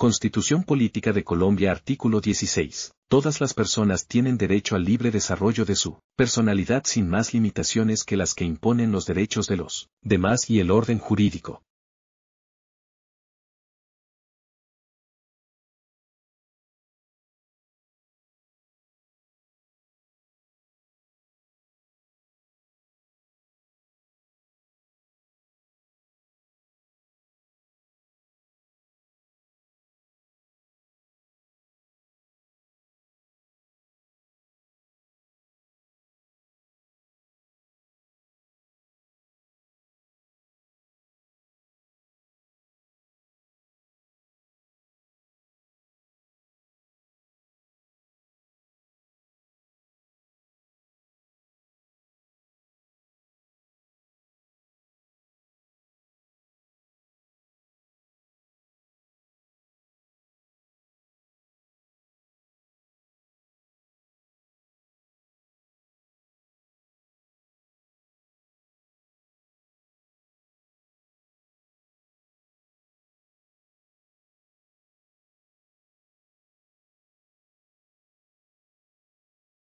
Constitución Política de Colombia Artículo 16. Todas las personas tienen derecho al libre desarrollo de su personalidad sin más limitaciones que las que imponen los derechos de los demás y el orden jurídico